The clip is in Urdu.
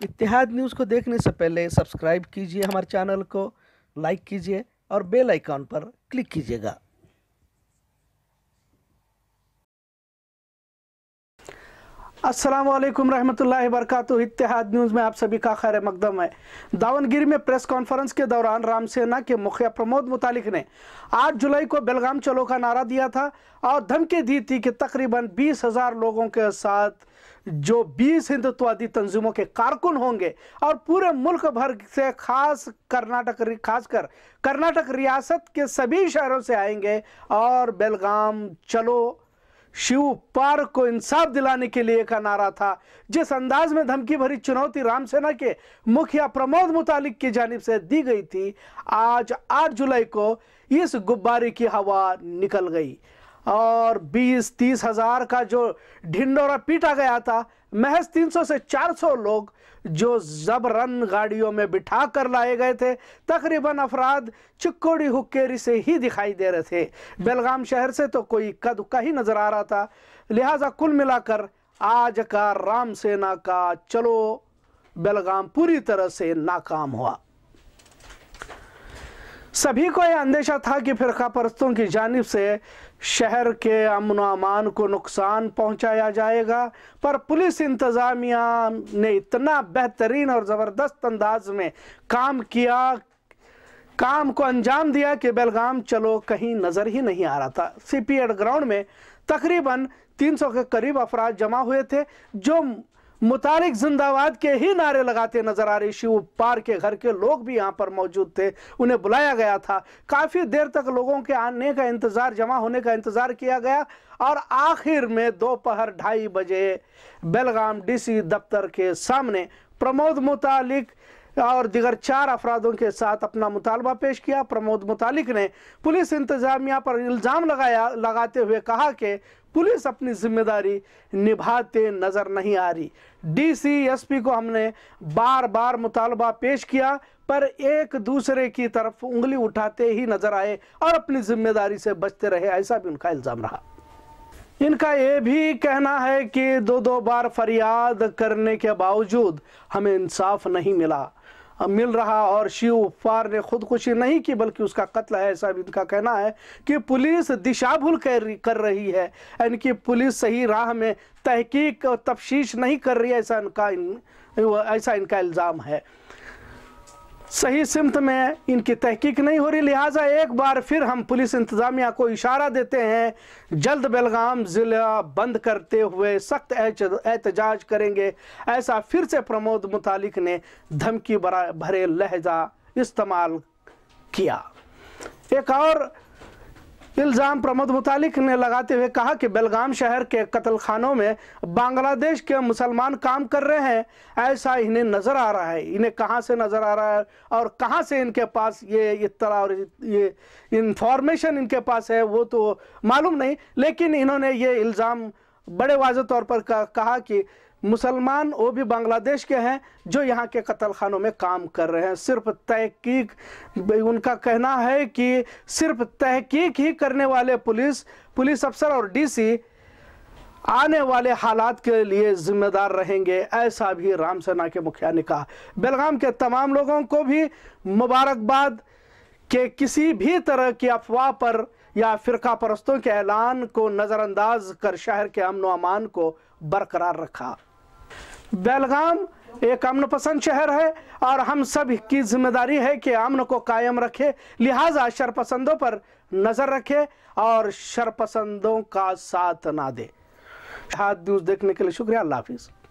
اتحاد نیوز کو دیکھنے سے پہلے سبسکرائب کیجئے ہمارے چینل کو لائک کیجئے اور بیل آئیکن پر کلک کیجئے گا السلام علیکم رحمۃ اللہ وبرکاتہ اتحاد نیوز میں آپ سبھی کا خیر مقدم ہے داونگیری میں پریس کانفرنس کے دوران رام سینا کے مخیہ پرمود متعلق نے آٹھ جولائی کو بلغام چلو کا نعرہ دیا تھا اور دھمکی دی تھی کہ تقریباً بیس ہزار لوگوں کے ساتھ جو بیس ہندتوادی تنظیموں کے کارکن ہوں گے اور پورے ملک بھر سے خاص کرناٹک خاص کر کرناٹک ریاست کے سبھی شہروں سے آئیں گے اور بیلگام چلو شیو پار کو انصاف دلانے کے لیے کا نعرہ تھا جس انداز میں دھمکی بھری چنوتی رام سینا کے مکھیا پرمود متعلق کی جانب سے دی گئی تھی آج آٹھ جولائی کو اس گارے کی ہوا نکل گئی اور بیس تیس ہزار کا جو ڈنڈورا پیٹا گیا تھا محض تین سو سے چار سو لوگ جو زبرن گاڑیوں میں بٹھا کر لائے گئے تھے تقریباً افراد چکوڑی حکیری سے ہی دکھائی دے رہے تھے بیلغام شہر سے تو کوئی قد کا ہی نظر آ رہا تھا لہٰذا کل ملا کر آج کا رام سینا کا چلو بیلغام پوری طرح سے ناکام ہوا سبھی کو یہ اندیشہ تھا کہ فرقہ پرستوں کی جانب سے شہر کے امن و امان کو نقصان پہنچایا جائے گا پر پولیس انتظامیہ نے اتنا بہترین اور زبردست انداز میں کام کیا کام کو انجام دیا کہ بیلگام چلو کہیں نظر ہی نہیں آ رہا تھا سی پی ایڈ گراؤنڈ میں تقریباً تین سو کے قریب افراد جمع ہوئے تھے جو متعلق زندہ آباد کے ہی نعرے لگاتے نظر آ رہی شیو پار کے گھر کے لوگ بھی یہاں پر موجود تھے انہیں بلایا گیا تھا کافی دیر تک لوگوں کے آنے کا انتظار جمع ہونے کا انتظار کیا گیا اور آخر میں دوپہر ڈھائی بجے بیلغام ڈی سی دفتر کے سامنے پرمود متعلق اور دیگر چار افرادوں کے ساتھ اپنا مطالبہ پیش کیا پرمود مطالق نے پولیس انتظامیہ پر الزام لگایا لگاتے ہوئے کہا کہ پولیس اپنی ذمہ داری نبھاتے نظر نہیں آ رہی ڈی سی ایس پی کو ہم نے بار بار مطالبہ پیش کیا پر ایک دوسرے کی طرف انگلی اٹھاتے ہی نظر آئے اور اپنی ذمہ داری سے بچتے رہے ایسا بھی ان کا الزام رہا ان کا یہ بھی کہنا ہے کہ دو دو بار فریاد کرنے کے باوجود ہمیں انصاف نہیں ملا مل رہا اور شیو فار نے خودکشی نہیں کی بلکہ اس کا قتل ہے ایسا ان کا کہنا ہے کہ پولیس دشا بھول کر رہی ہے یعنی کہ پولیس صحیح راہ میں تحقیق اور تفشیش نہیں کر رہی ایسا ان کا ایسا ان کا الزام ہے صحیح سمت میں ان کی تحقیق نہیں ہو رہی لہٰذا ایک بار پھر ہم پولیس انتظامیہ کو اشارہ دیتے ہیں جلد بلغام ضلع بند کرتے ہوئے سخت احتجاج کریں گے ایسا پھر سے پرمود متعلق نے دھمکی بھرے لہجہ استعمال کیا ایک اور الزام پرمد متعلق نے لگاتے ہوئے کہا کہ بلگام شہر کے قتل خانوں میں بنگلہ دیش کے مسلمان کام کر رہے ہیں ایسا انہیں نظر آ رہا ہے انہیں کہاں سے نظر آ رہا ہے اور کہاں سے ان کے پاس یہ اطلاع اور یہ انفارمیشن ان کے پاس ہے وہ تو معلوم نہیں لیکن انہوں نے یہ الزام بڑے واضح طور پر کہا کہ مسلمان وہ بھی بنگلہ دیش کے ہیں جو یہاں کے قتل خانوں میں کام کر رہے ہیں صرف تحقیق ان کا کہنا ہے کہ صرف تحقیق ہی کرنے والے پولیس پولیس افسر اور ڈی سی آنے والے حالات کے لیے ذمہ دار رہیں گے ایسا بھی رام سینا کے مکھیا نے کہا بیلگام کے تمام لوگوں کو بھی مبارکباد کہ کسی بھی طرح کی افواہ پر یا فرقہ پرستوں کے اعلان کو نظر انداز کر شہر کے امن و امان کو برقرار رکھا بیلغام ایک امن پسند شہر ہے اور ہم سب کی ذمہ داری ہے کہ امن کو قائم رکھے لہٰذا شر پسندوں پر نظر رکھے اور شر پسندوں کا ساتھ نہ دے ہاتھ دیوز دیکھنے کے لیے شکریہ اللہ حافظ